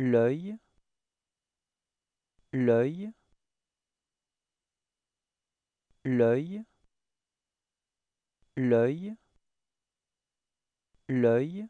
l'œil, l'œil, l'œil, l'œil, l'œil,